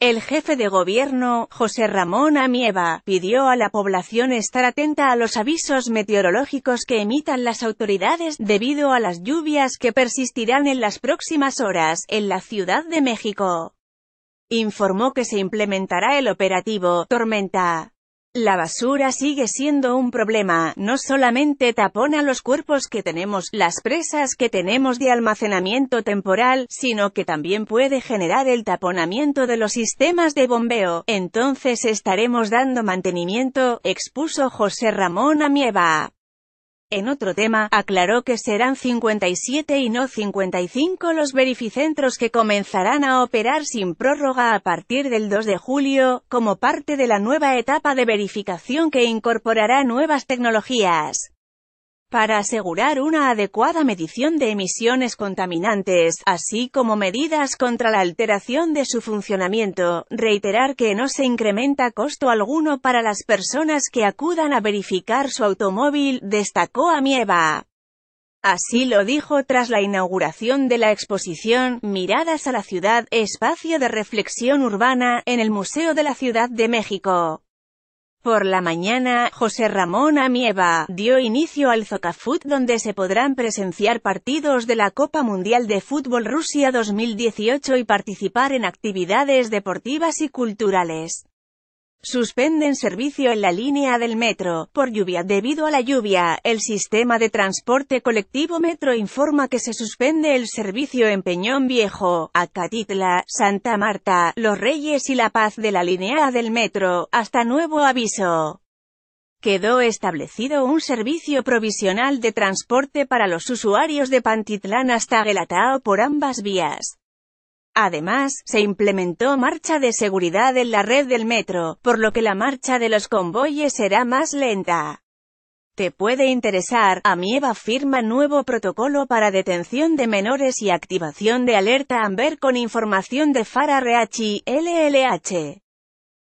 El jefe de gobierno, José Ramón Amieva, pidió a la población estar atenta a los avisos meteorológicos que emitan las autoridades, debido a las lluvias que persistirán en las próximas horas, en la Ciudad de México. Informó que se implementará el operativo Tormenta la basura sigue siendo un problema, no solamente tapona los cuerpos que tenemos, las presas que tenemos de almacenamiento temporal, sino que también puede generar el taponamiento de los sistemas de bombeo, entonces estaremos dando mantenimiento, expuso José Ramón Amieva. En otro tema, aclaró que serán 57 y no 55 los verificentros que comenzarán a operar sin prórroga a partir del 2 de julio, como parte de la nueva etapa de verificación que incorporará nuevas tecnologías para asegurar una adecuada medición de emisiones contaminantes, así como medidas contra la alteración de su funcionamiento, reiterar que no se incrementa costo alguno para las personas que acudan a verificar su automóvil, destacó Amieva. Así lo dijo tras la inauguración de la exposición Miradas a la Ciudad, espacio de reflexión urbana, en el Museo de la Ciudad de México. Por la mañana, José Ramón Amieva, dio inicio al Zocafut donde se podrán presenciar partidos de la Copa Mundial de Fútbol Rusia 2018 y participar en actividades deportivas y culturales. Suspenden servicio en la línea del metro, por lluvia. Debido a la lluvia, el sistema de transporte colectivo Metro informa que se suspende el servicio en Peñón Viejo, Acatitla, Santa Marta, Los Reyes y La Paz de la línea del metro, hasta nuevo aviso. Quedó establecido un servicio provisional de transporte para los usuarios de Pantitlán hasta Gelatao por ambas vías. Además, se implementó marcha de seguridad en la red del metro, por lo que la marcha de los convoyes será más lenta. Te puede interesar, Amieva firma nuevo protocolo para detención de menores y activación de alerta AMBER con información de fara RHI LLH.